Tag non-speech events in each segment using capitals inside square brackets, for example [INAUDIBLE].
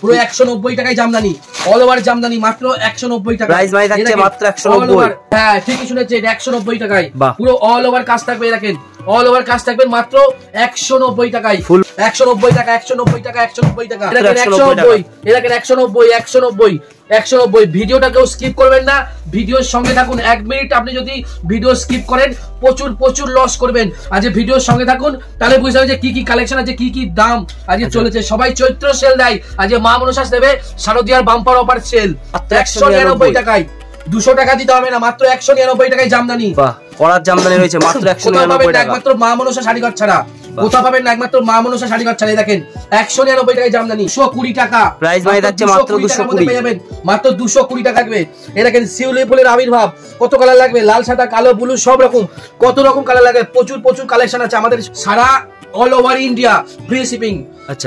পুরো একশো নব্বই টাকায় জামদানি অল ওভার জামদানি মাত্র একশো নব্বই টাকা মাত্র একশো নব্বই হ্যাঁ ঠিকই শুনেছি একশো নব্বই টাকায় পুরো অল ওভার কাজ থাকবে দেখেন অল ওভার কাজ থাকবেন মাত্র একশো নব্বই টাকায় ফুল একশো নব্বই টাকা একশো নব্বই টাকা একশো নব্বই টাকা একশো নব্বই একশো নব্বই একশো নব্বই একশো নব্বই ভিডিওটা কেউ স্কিপ করবেন না ভিডিওর সঙ্গে থাকুন এক মিনিট আপনি যদি ভিডিও স্কিপ করেন প্রচুর প্রচুর লস করবেন আজ ভিডিওর সঙ্গে থাকুন তাহলে বুঝতে হবে যে কি কি কালেকশন আছে কি কি দাম আজকে চলেছে সবাই চৈত্র সেল দেয় আজ মা মনুষাস দেবে শারদিয়ার বাম্পার অফার সেল একশো নিরানব্বই টাকায় দুশো টাকা দিতে হবে না মাত্র একশো নিরানব্বই টাকায় জামদানি বাহ করার জামদানি রয়েছে মাত্র একশো নিরানব্বই একমাত্র মা মনসা শাড়ি ঘর ছাড়া কোথাও পাবেন একমাত্র মা মনসা শাড়ি ঘর ছাড়া দেখেন একশো নিরানব্বই টাকায় জামদানি কুড়ি টাকা প্রাইস ভাই মাত্র দুশো কুড়ি মাত্র দুশো কুড়ি টাকা এ দেখেন শিউলি ফুলের আবির্ভাব কত কালার লাগবে লাল সাদা কালো ব্লু সব রকম কত রকম কালার লাগবে প্রচুর প্রচুর কালেকশন আছে আমাদের সারা all over India free shipping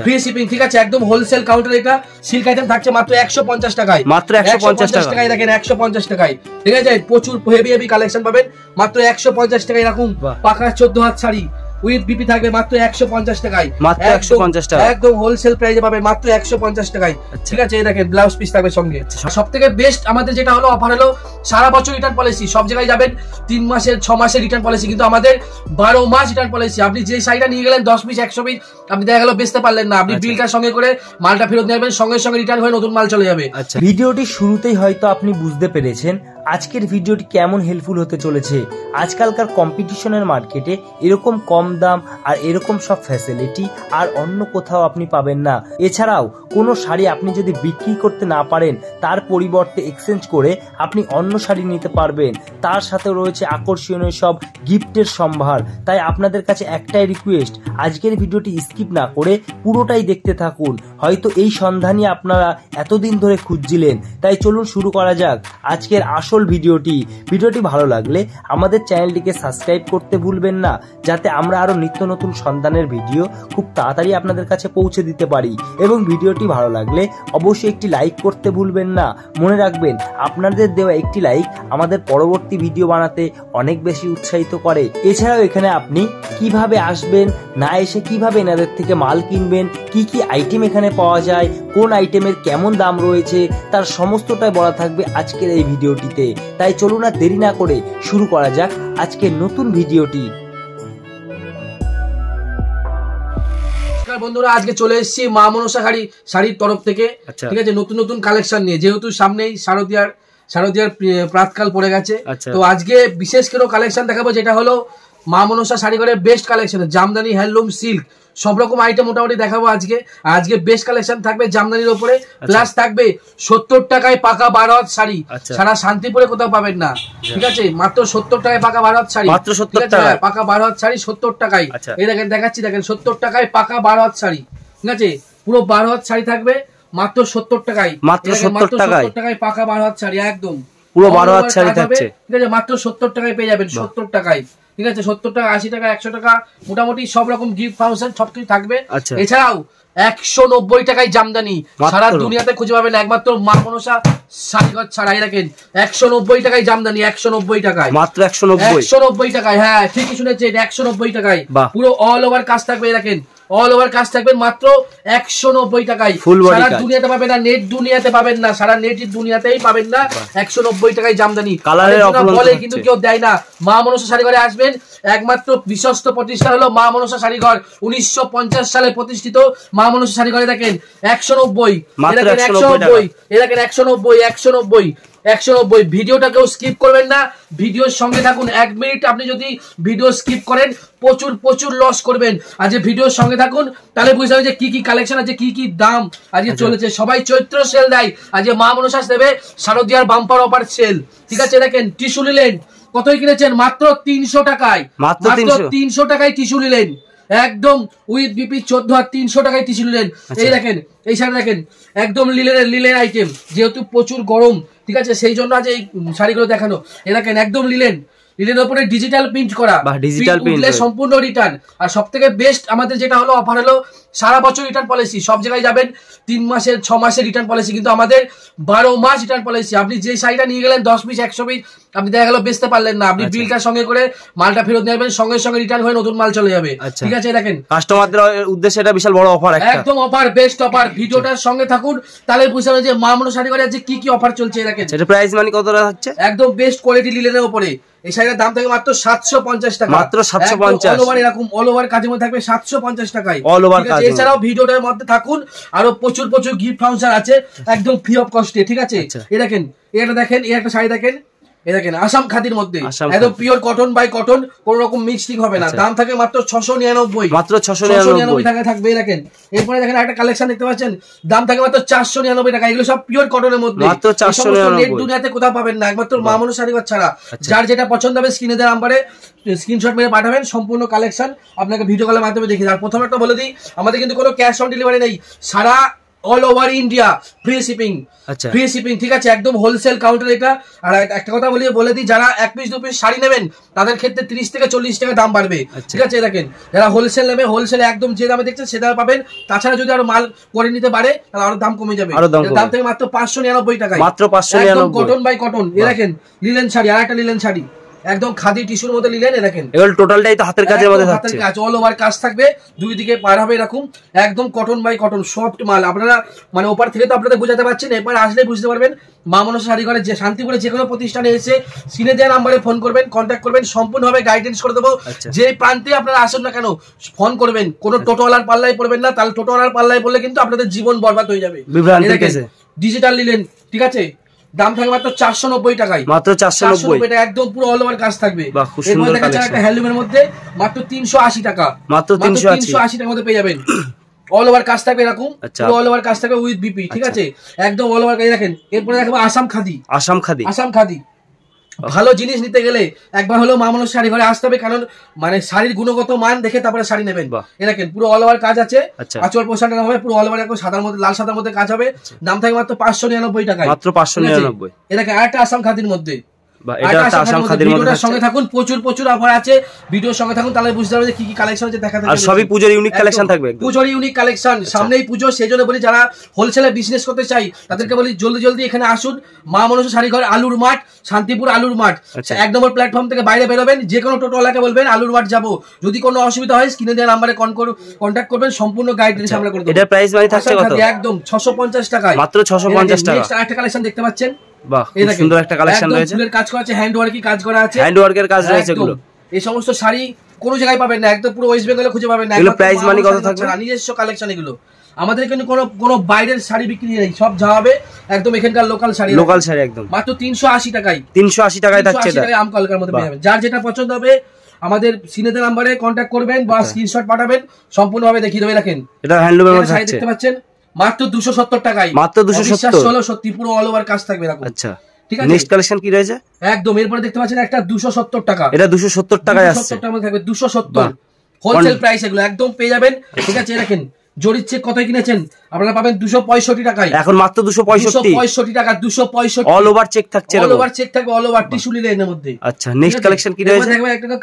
free shipping ঠিক আছে একদম হোলসেল কাউন্টার এটা সিল্ক আইটেম থাকছে মাত্র পঞ্চাশ টাকায় মাত্র পঞ্চাশ টাকায় দেখেন পঞ্চাশ টাকায় ঠিক আছে প্রচুর হেভি হেভি কালেকশন পাবেন মাত্র মাত্র একশো পঞ্চাশ টাকা এরকম পাকা চোদ্দ হাত শাড়ি উইথ বিপি থাকবে মাত্র একশো পঞ্চাশ টাকায় মাত্র একশো পঞ্চাশ টাকা একদম হোলসেল প্রাইসে পাবে মাত্র একশো পঞ্চাশ টাকায় আচ্ছা। ঠিক আছে এই দেখেন ব্লাউজ পিস থাকবে সঙ্গে আচ্ছা, সব থেকে বেস্ট আমাদের যেটা হলো অফার হলো সারা বছর রিটার্ন পলিসি সব জায়গায় যাবেন তিন মাসের ছ মাসের রিটার্ন পলিসি কিন্তু আমাদের বারো মাস রিটার্ন পলিসি আপনি যে শাড়িটা নিয়ে গেলেন দশ পিস একশো পিস আপনি দেখা গেল বেচতে পারলেন না আপনি বিলটার আচ্ছা। সঙ্গে করে মালটা ফেরত নেবেন সঙ্গে সঙ্গে রিটার্ন হয়ে নতুন মাল চলে যাবে আচ্ছা ভিডিওটি শুরুতেই হয়তো আপনি বুঝতে পেরেছেন আজকের ভিডিওটি কেমন হেল্পফুল হতে চলেছে আজকালকার কম্পিটিশনের মার্কেটে এরকম কম দাম আর এরকম সব ফ্যাসিলিটি আর অন্য কোথাও আপনি পাবেন না এছাড়াও কোনো শাড়ি আপনি যদি বিক্রি করতে না পারেন তার পরিবর্তে এক্সচেঞ্জ করে আপনি অন্য শাড়ি নিতে পারবেন তার সাথে রয়েছে আকর্ষণীয় সব গিফটের সম্ভার তাই আপনাদের কাছে একটাই রিকোয়েস্ট আজকের ভিডিওটি স্কিপ না করে পুরোটাই দেখতে থাকুন হয়তো এই সন্ধানই আপনারা এতদিন ধরে খুঁজছিলেন তাই চলুন শুরু করা যাক আজকের আসল ভিডিওটি ভিডিওটি ভালো লাগলে আমাদের চ্যানেলটিকে সাবস্ক্রাইব করতে ভুলবেন না যাতে আমরা আমরা আরো নিত্য নতুন সন্তানের ভিডিও খুব তাড়াতাড়ি আপনাদের কাছে পৌঁছে দিতে পারি এবং ভিডিওটি ভালো লাগলে অবশ্যই একটি লাইক করতে ভুলবেন না মনে রাখবেন আপনাদের দেওয়া একটি লাইক আমাদের পরবর্তী ভিডিও বানাতে অনেক বেশি উৎসাহিত করে এছাড়াও এখানে আপনি কিভাবে আসবেন না এসে কিভাবে এনাদের থেকে মাল কিনবেন কি কি আইটেম এখানে পাওয়া যায় কোন আইটেমের কেমন দাম রয়েছে তার সমস্তটাই বলা থাকবে আজকের এই ভিডিওটিতে তাই চলুন আর দেরি না করে শুরু করা যাক আজকের নতুন ভিডিওটি নমস্কার বন্ধুরা আজকে চলে এসেছি মা মনসা শাড়ি শাড়ির তরফ থেকে আচ্ছা। ঠিক আছে নতুন নতুন কালেকশন নিয়ে যেহেতু সামনেই শারদিয়ার শারদিয়ার প্রাতকাল পড়ে গেছে আচ্ছা। তো আজকে বিশেষ কোনো কালেকশন দেখাবো যেটা হলো মা মনসা শাড়ি ঘরের best collection Jamdani handloom silk সব রকম আইটেম মোটামুটি দেখাবো আজকে আজকে বেশ কালেকশন থাকবে জামদানির ওপরে প্লাস আচ্ছা। থাকবে সত্তর টাকায় পাকা বারোয়াত শাড়ি আচ্ছা। সারা শান্তিপুরে কোথাও পাবেন না ঠিক আছে মাত্র সত্তর টাকায় পাকা বারোয়াত শাড়ি মাত্র সত্তর টাকায় পাকা বারোয়াত শাড়ি সত্তর টাকায় আচ্ছা। এই দেখেন দেখাচ্ছি দেখেন সত্তর টাকায় পাকা বারোয়াত শাড়ি ঠিক আছে পুরো বারোয়াত শাড়ি থাকবে মাত্র সত্তর টাকায় মাত্র সত্তর টাকায় টাকায় পাকা বারোয়াত শাড়ি একদম পুরো বারোয়াত শাড়ি থাকছে ঠিক আছে মাত্র সত্তর টাকায় পেয়ে যাবেন সত্তর টাকায় ঠিক আছে সত্তর টাকা আশি টাকা একশো টাকা মোটামুটি সব রকম গিফট ফাংশন সবকিছু থাকবে আচ্ছা। এছাড়াও একশো নব্বই টাকায় জামদানি সারা দুনিয়াতে খুঁজে পাবেন একমাত্র মা মনসা সারিগর ছাড়াই রাখেন একশো নব্বই টাকায় জামদানি একশো নব্বই টাকায় মাত্র একশো নব্বই একশো নব্বই টাকায় হ্যাঁ ঠিকই শুনেছেন একশো নব্বই টাকায় পুরো অল ওভার কাজ থাকবে রাখেন অল ওভার কাজ থাকবেন মাত্র একশো নব্বই টাকায় সারা দুনিয়াতে পাবেন না নেট দুনিয়াতে পাবেন না সারা নেট দুনিয়াতেই পাবেন না একশো নব্বই টাকায় জামদানি বলে কিন্তু কেউ দেয় না মা মনসা শাড়িঘরে আসবেন একমাত্র বিশ্বস্ত প্রতিষ্ঠান হলো মা মনসা শাড়িঘর উনিশশো সালে প্রতিষ্ঠিত মা মনসা শাড়িঘরে দেখেন একশো নব্বই একশো নব্বই এরা একশো নব্বই একশো নব্বই একশো নব্বই ভিডিওটা কেউ স্কিপ করবেন না ভিডিওর সঙ্গে থাকুন এক মিনিট আপনি যদি ভিডিও স্কিপ করেন প্রচুর প্রচুর লস করবেন আর যে ভিডিওর সঙ্গে থাকুন তাহলে বুঝতে হবে যে কি কি কালেকশন আছে কি কি দাম আজকে আচ্ছা। চলেছে সবাই চৈত্র সেল দেয় আজকে মা মনসাস দেবে শারদিয়ার বাম্পার অফার সেল ঠিক আছে দেখেন টিস্যু নিলেন কতই কিনেছেন মাত্র তিনশো টাকায় মাত্র তিনশো টাকায় টিস্যু নিলেন একদম উইথ বিপি চোদ্দ আর তিনশো টাকায় টিস্যু নিলেন এই আচ্ছা। দেখেন এই সাইড দেখেন একদম লিলেনের লিলেন আইটেম যেহেতু প্রচুর গরম ঠিক আছে সেই জন্য আজ এই শাড়িগুলো দেখানো এরা কেন একদম নিলেন লিলের উপরে ডিজিটাল প্রিন্ট করা বা ডিজিটাল প্রিন্ট সম্পূর্ণ রিটার্ন আর সব থেকে বেস্ট আমাদের যেটা হলো অফার হলো সারা বছর রিটার্ন পলিসি সব জায়গায় যাবেন তিন মাসের ছ মাসের রিটার্ন পলিসি কিন্তু আমাদের বারো মাস রিটার্ন পলিসি আপনি যে শাড়িটা নিয়ে গেলেন দশ পিস একশো পিস আপনি দেখা গেল বেচতে পারলেন না আপনি বিলটার আচ্ছা। সঙ্গে করে মালটা ফেরত নিয়ে যাবেন সঙ্গে সঙ্গে রিটার্ন হয়ে নতুন মাল চলে যাবে আচ্ছা। ঠিক আছে দেখেন কাস্টমারদের উদ্দেশ্যে এটা বিশাল বড় অফার একদম অফার বেস্ট অফার ভিডিওটার সঙ্গে থাকুন তাহলে বুঝতে পারবেন যে মামনো শাড়ি করে আছে কি কি অফার চলছে দেখেন প্রাইস মানে কত থাকছে একদম বেস্ট কোয়ালিটি লিলেনের উপরে এই শাড়ির দাম থাকবে মাত্র সাতশো পঞ্চাশ টাকা মাত্র সাতশো পঞ্চাশ ওভার এরকম অল ওভার কাজের মধ্যে থাকবে সাতশো পঞ্চাশ টাকায় অল ওভার কাজ এছাড়াও ভিডিওটার মধ্যে থাকুন আরো প্রচুর প্রচুর গিফট ফাউন্সার আছে একদম ফ্রি অফ কস্টে ঠিক আছে আচ্ছা। এ দেখেন এটা দেখেন এই একটা শাড়ি দেখেন দেখেন আসাম খাদির মধ্যে এত পিওর কটন বাই কটন কোন রকম মিক্সিং হবে না আচ্ছা। দাম থাকে মাত্র ছশো নিরানব্বই মাত্র ছশো নিরানব্বই টাকা থাকবে দেখেন এরপরে দেখেন একটা কালেকশন দেখতে পাচ্ছেন দাম থাকে মাত্র চারশো নিরানব্বই টাকা এগুলো সব পিওর কটনের মধ্যে মাত্র চারশো নেট দুনিয়াতে কোথাও পাবেন না একমাত্র মামুন শাড়িঘর ছাড়া আচ্ছা। যার যেটা পছন্দ হবে স্ক্রিনে দেওয়া নাম্বারে স্ক্রিনশট মেরে পাঠাবেন সম্পূর্ণ কালেকশন আপনাকে ভিডিও কলের মাধ্যমে দেখিয়ে আর প্রথমে একটা বলে দিই আমাদের কিন্তু কোনো ক্যাশ অন ডেলিভারি নেই সারা all over India free shipping আচ্ছা ফ্রি শিপিং ঠিক আছে একদম হোলসেল কাউন্টার এটা আর একটা কথা বলি বলে দিই যারা এক পিস দু পিস শাড়ি নেবেন তাদের ক্ষেত্রে তিরিশ থেকে চল্লিশ টাকা দাম বাড়বে আচ্ছা। ঠিক আছে দেখেন যারা হোলসেল নেবে হোলসেল একদম যে দামে দেখছেন সে দামে পাবেন তাছাড়া যদি আরো মাল করে নিতে পারে তাহলে আরো দাম কমে যাবে দাম থেকে মাত্র পাঁচশো নিরানব্বই টাকা মাত্র পাঁচশো কটন বাই কটন এ দেখেন লিলেন শাড়ি আর একটা লিলেন শাড়ি একদম খাদি টিস্যুর মধ্যে নিলেন দেখেন এগুলো টোটালটাই তো হাতের কাজে মধ্যে হাতের কাজ অল ওভার কাজ থাকবে দুই দিকে পার হবে এরকম একদম কটন বাই কটন সফট মাল আপনারা মানে ওপার থেকে তো আপনাদের বোঝাতে পারছেন এবার আসলে বুঝতে পারবেন মা মানুষ শাড়িঘরে যে শান্তিপুরে যে কোনো প্রতিষ্ঠানে এসে সিনে দেওয়া নাম্বারে ফোন করবেন কন্ট্যাক্ট করবেন সম্পূর্ণভাবে গাইডেন্স করে দেবো আচ্ছা। যে প্রান্তে আপনারা আসুন না কেন ফোন করবেন কোনো আচ্ছা। টোটোওয়ালার পাল্লায় পড়বেন না তাহলে টোটোওয়ালার পাল্লায় পড়লে কিন্তু আপনাদের জীবন বরবাদ হয়ে যাবে ডিজিটাল নিলেন ঠিক আছে দাম থাকবে মাত্র চারশো নব্বই টাকায় মাত্র চারশো নব্বই একদম পুরো অল ওভার কাজ থাকবে এরপরে দেখা যাচ্ছে একটা হ্যান্ডলুমের মধ্যে মাত্র তিনশো আশি টাকা মাত্র তিনশো আশি টাকার মধ্যে পেয়ে যাবেন অল [CLEARS THROAT] ওভার কাজ থাকবে এরকম অল আচ্ছা। ওভার কাজ থাকবে উইথ বিপি ঠিক আচ্ছা। আছে একদম অল ওভার কাজ দেখেন এরপরে দেখবো আসাম খাদি আসাম খাদি আসাম খাদি ভালো জিনিস নিতে গেলে একবার হলেও মা মানুষ শাড়ি ঘরে আসতে হবে কারণ মানে শাড়ির গুণগত মান দেখে তারপরে শাড়ি নেবেন এরা কেন পুরো অল ওভার কাজ আছে আচল আচ্ছা। পোশাকটা হবে পুরো অল ওভার সাদার মধ্যে লাল সাদার মধ্যে কাজ হবে আচ্ছা। দাম থাকে মাত্র পাঁচশো নিরানব্বই টাকা মাত্র পাঁচশো নিরানব্বই এটাকে আরেকটা আসাম খাতির মধ্যে আচ্ছা। আলুর মাঠ শান্তিপুর আলুর মাঠ আচ্ছা। এক নম্বর প্ল্যাটফর্ম থেকে বাইরে বেরোবেন যে কোনো টোটোওয়ালাকে বলবেন আলুর মাঠ যাবো যদি কোনো অসুবিধা হয় স্ক্রিনে দেওয়া নাম্বারে কন্ট্যাক্ট করবেন সম্পূর্ণ গাইডেন্স আচ্ছা। আমরা করে দেবো এটা প্রাইস মানে থাকছে টাকায় মাত্র টাকা কালেকশন দেখতে পাচ্ছেন সুন্দর একটা কালেকশন রয়েছে কাজ করা আছে হ্যান্ড ওয়ার্কি কাজ করা আছে হ্যান্ড ওয়ার্কের কাজ রয়েছে এগুলো এই সমস্ত শাড়ি জায়গায় পাবেন না একদম পুরো ওয়েস্ট বেঙ্গলে খুঁজে পাবেন না এগুলো প্রাইস মানি কত থাকবে নিজস্ব কালেকশন এগুলো আমাদের এখানে কোনো কোনো বাইরের শাড়ি বিক্রি নেই সব যা হবে একদম এখানকার লোকাল শাড়ি লোকাল শাড়ি একদম মাত্র তিনশো আশি টাকায় তিনশো আশি টাকায় থাকছে আম কলকার মধ্যে যার যেটা পছন্দ হবে আমাদের সিনেতে নাম্বারে কন্ট্যাক্ট করবেন বা স্ক্রিনশট আচ্ছা। পাঠাবেন সম্পূর্ণভাবে দেখিয়ে দেবে রাখেন এটা হ্যান্ডলুমের মধ্যে দেখতে পাচ্ছেন মাত্র দুশো সত্তর টাকায় মাত্র দুশো সত্যি পুরো অল ওভার কাজ থাকবে আচ্ছা নেক্সট কালেকশন কি একদম দেখতে পাচ্ছেন একটা দুশো সত্তর টাকা এটা দুশো সত্তর টাকা হোলসেল একদম পেয়ে যাবেন ঠিক আছে জরির চেক কিনেছেন আপনারা পাবেন দুশো পঁয়ষট্টি টাকায় এখন মাত্র পঁয়ষট্টি টাকা দুশো অল ওভার চেক থাকছে চেক থাকবে মধ্যে আচ্ছা নেক্সট কালেকশন কি দেখবেন একটা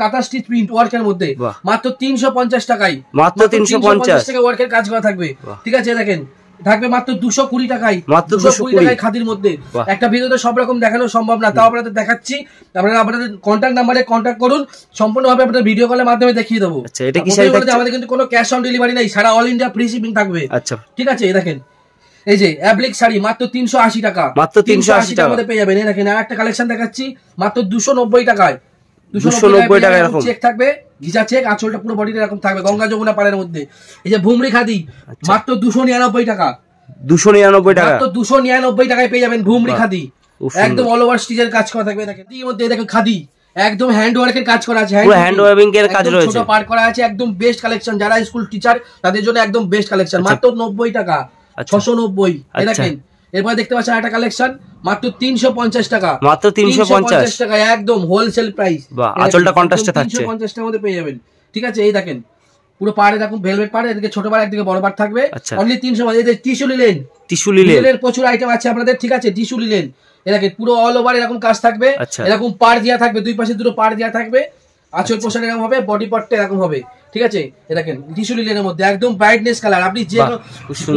প্রিন্ট মধ্যে মাত্র তিনশো পঞ্চাশ টাকায় মাত্র তিনশো পঞ্চাশ টাকা ওয়ার্কের কাজ করা থাকবে ঠিক আছে দেখেন থাকবে মাত্র দুশো কুড়ি টাকায় মাত্র দুশো কুড়ি টাকায় খাদির মধ্যে একটা ভিডিওতে সব রকম দেখানো সম্ভব না তাও আপনাদের দেখাচ্ছি আপনারা আপনাদের কন্ট্যাক্ট নাম্বারে কন্ট্যাক্ট করুন সম্পূর্ণ ভাবে আপনাদের ভিডিও কলের মাধ্যমে দেখিয়ে দেবো আচ্ছা, এটা কি আমাদের কিন্তু কোনো ক্যাশ অন ডেলিভারি নাই সারা অল ইন্ডিয়া ফ্রি শিপিং থাকবে আচ্ছা ঠিক আছে দেখেন এই যে অ্যাবলিক শাড়ি মাত্র তিনশো আশি টাকা মাত্র তিনশো আশি টাকার মধ্যে পেয়ে যাবেন এই দেখেন আর একটা কালেকশন দেখাচ্ছি মাত্র দুশো নব্বই টাকায় দুশো নব্বই টাকা চেক থাকবে ভিজা চেক আঁচলটা পুরো বডিটা এরকম থাকবে গঙ্গা যমুনা পাড়ের মধ্যে এই যে ভুমরি খাদি আচ্ছা। মাত্র দুশো নিরানব্বই টাকা দুশো নিরানব্বই টাকা মাত্র দুশো নিরানব্বই টাকায় পেয়ে যাবেন ভুমরি খাদি একদম অল ওভার স্টিচের কাজ করা থাকবে দেখেন এর মধ্যে দেখেন খাদি একদম হ্যান্ড ওয়ার্কের কাজ করা আছে পুরো হ্যান্ড ওয়ার্কিং এর কাজ রয়েছে ছোট পার্ট করা আছে একদম বেস্ট কালেকশন যারা স্কুল টিচার তাদের জন্য একদম বেস্ট আচ্ছা। কালেকশন মাত্র নব্বই টাকা 690 আচ্ছা। এই দেখেন এরপরে দেখতে পাচ্ছেন একটা কালেকশন মাত্র তিনশো পঞ্চাশ টাকা মাত্র তিনশো পঞ্চাশ টাকা একদম হোলসেল প্রাইস আচলটা কন্ট্রাস্টে থাকছে তিনশো পঞ্চাশ টাকার মধ্যে পেয়ে যাবেন ঠিক আছে এই দেখেন পুরো পাড়ে এরকম ভেলভেট পাড়ে এদিকে ছোট পাড়ে একদিকে বড় পাড় থাকবে অনলি আচ্ছা। তিনশো এদের টিস্যু লিলেন টিস্যু লিলেন প্রচুর আইটেম আছে আপনাদের ঠিক আছে টিস্যু নিলেন দেখেন পুরো অল ওভার এরকম কাজ থাকবে আচ্ছা। এরকম পাড় দেওয়া থাকবে দুই পাশে দুটো পাড় দেওয়া থাকবে আচল আচ্ছা। পোশাক এরকম হবে বডি পার্টটা এরকম হবে ঠিক আছে দেখেন টিসু লিলের মধ্যে একদম ব্রাইটনেস কালার আপনি যে